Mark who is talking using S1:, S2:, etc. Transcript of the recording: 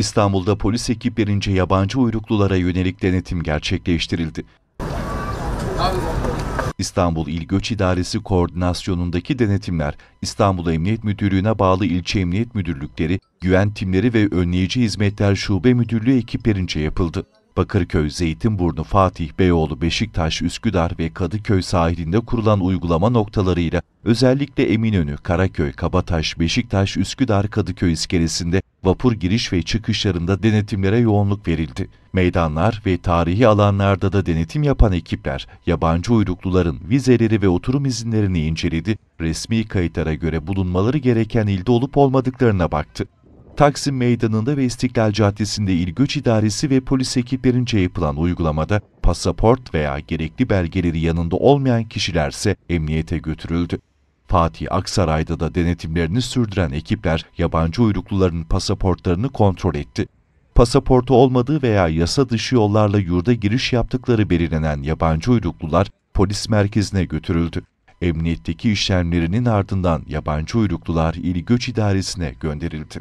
S1: İstanbul'da polis ekiplerince yabancı uyruklulara yönelik denetim gerçekleştirildi. İstanbul İl Göç İdaresi koordinasyonundaki denetimler İstanbul Emniyet Müdürlüğü'ne bağlı ilçe emniyet müdürlükleri, güven timleri ve önleyici hizmetler şube müdürlüğü ekiplerince yapıldı. Bakırköy, Zeytinburnu, Fatih, Beyoğlu, Beşiktaş, Üsküdar ve Kadıköy sahilinde kurulan uygulama noktalarıyla özellikle Eminönü, Karaköy, Kabataş, Beşiktaş, Üsküdar, Kadıköy iskelesinde vapur giriş ve çıkışlarında denetimlere yoğunluk verildi. Meydanlar ve tarihi alanlarda da denetim yapan ekipler, yabancı uyrukluların vizeleri ve oturum izinlerini inceledi, resmi kayıtlara göre bulunmaları gereken ilde olup olmadıklarına baktı. Taksim Meydanı'nda ve İstiklal Caddesi'nde İl Göç İdaresi ve polis ekiplerince yapılan uygulamada pasaport veya gerekli belgeleri yanında olmayan kişilerse emniyete götürüldü. Fatih Aksaray'da da denetimlerini sürdüren ekipler yabancı uyrukluların pasaportlarını kontrol etti. Pasaportu olmadığı veya yasa dışı yollarla yurda giriş yaptıkları belirlenen yabancı uyruklular polis merkezine götürüldü. Emniyetteki işlemlerinin ardından yabancı uyruklular il Göç idaresine gönderildi.